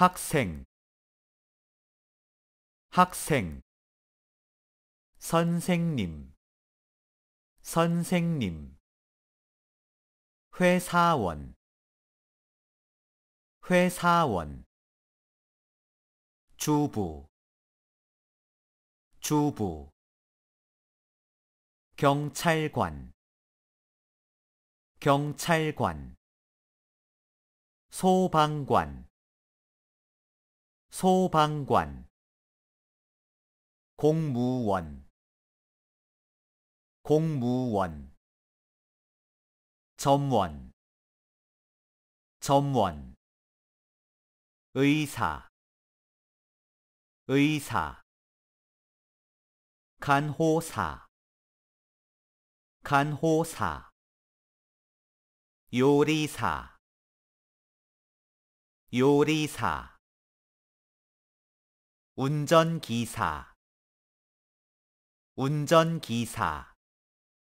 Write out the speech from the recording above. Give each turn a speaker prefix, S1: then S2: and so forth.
S1: 학생 학생 선생님 선생님 회사원 회사원 주부 주부 경찰관 경찰관 소방관 소방관 공무원 공무원 점원 점원 의사 의사 간호사 간호사 요리사 요리사 운전기사 운전기사